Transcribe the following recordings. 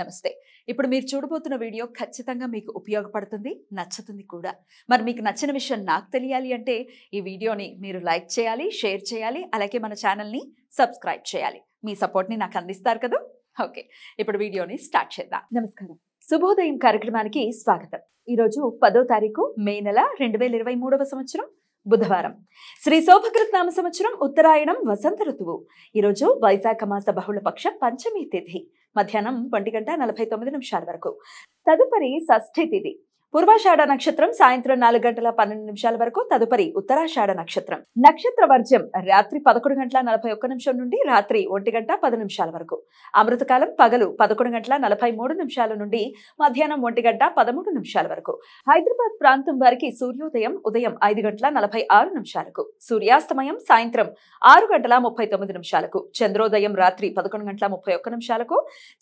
నమస్తే ఇప్పుడు మీరు చూడబోతున్న వీడియో ఖచ్చితంగా మీకు ఉపయోగపడుతుంది నచ్చుతుంది కూడా మరి మీకు నచ్చిన విషయం నాకు తెలియాలి అంటే ఈ వీడియోని మీరు లైక్ చేయాలి షేర్ చేయాలి అలాగే మన ఛానల్ని సబ్స్క్రైబ్ చేయాలి మీ సపోర్ట్ని నాకు అందిస్తారు కదా ఓకే ఇప్పుడు వీడియోని స్టార్ట్ చేద్దాం నమస్కారం శుభోదయం కార్యక్రమానికి స్వాగతం ఈరోజు పదో తారీఖు మే నెల రెండు సంవత్సరం బుధవారం శ్రీ శోభకృత్నామ సంవత్సరం ఉత్తరాయణం వసంత ఋతువు ఈరోజు వైశాఖ మాస బహుళపక్ష పంచమి తిథి మధ్యాహ్నం ఒంటి గంట నలభై తొమ్మిది నిమిషాల వరకు తదుపరి షష్ఠి తిథి పూర్వాషాఢ నక్షత్రం సాయంత్రం నాలుగు గంటల పన్నెండు నిమిషాల వరకు తదుపరి ఉత్తరాషాఢ నక్షత్రం నక్షత్ర వర్జ్యం రాత్రి పదకొండు గంటల నలభై ఒక్క నిమిషం నుండి రాత్రి ఒంటి గంట పది నిమిషాల వరకు అమృతకాలం పగలు పదకొండు గంటల నలభై మూడు నిమిషాల నుండి మధ్యాహ్నం ఒంటి గంట పదమూడు నిమిషాల వరకు హైదరాబాద్ ప్రాంతం వారికి సూర్యోదయం ఉదయం ఐదు గంటల నలభై ఆరు నిమిషాలకు సూర్యాస్తమయం సాయంత్రం ఆరు గంటల ముప్పై తొమ్మిది నిమిషాలకు చంద్రోదయం రాత్రి పదకొండు గంటల ముప్పై ఒక్క నిమిషాలకు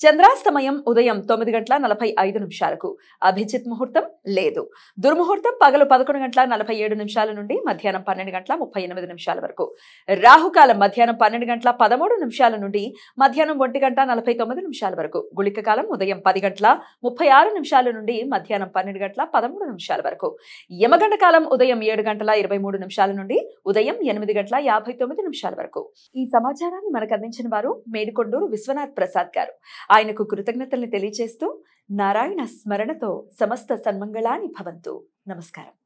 చంద్రాస్తమయం ఉదయం తొమ్మిది గంటల నలభై ఐదు నిమిషాలకు అభిజిత్ ముహూర్తం లేదు దుర్ముహూర్తం పగలు పదకొండు గంటల నలభై ఏడు నిమిషాల నుండి మధ్యాహ్నం పన్నెండు గంటల ముప్పై ఎనిమిది నిమిషాల వరకు రాహుకాలం మధ్యాహ్నం పన్నెండు గంటల పదమూడు నిమిషాల నుండి మధ్యాహ్నం ఒంటి గంట నలభై తొమ్మిది నిమిషాల వరకు గుళిక కాలం ఉదయం పది గంటల ముప్పై ఆరు నిమిషాల నుండి మధ్యాహ్నం పన్నెండు గంటల పదమూడు నిమిషాల వరకు యమగండ కాలం ఉదయం ఏడు గంటల ఇరవై మూడు నిమిషాల నుండి ఉదయం ఎనిమిది గంటల యాభై తొమ్మిది నిమిషాల వరకు ఈ సమాచారాన్ని మనకు అందించిన వారు మేడికొండూరు విశ్వనాథ్ ప్రసాద్ గారు ఆయనకు కృతజ్ఞతల్ని తెలియజేస్తూ నారాయణ స్మరణతో సమస్త సన్మంగ మంగళాని భవంతు నమస్కారం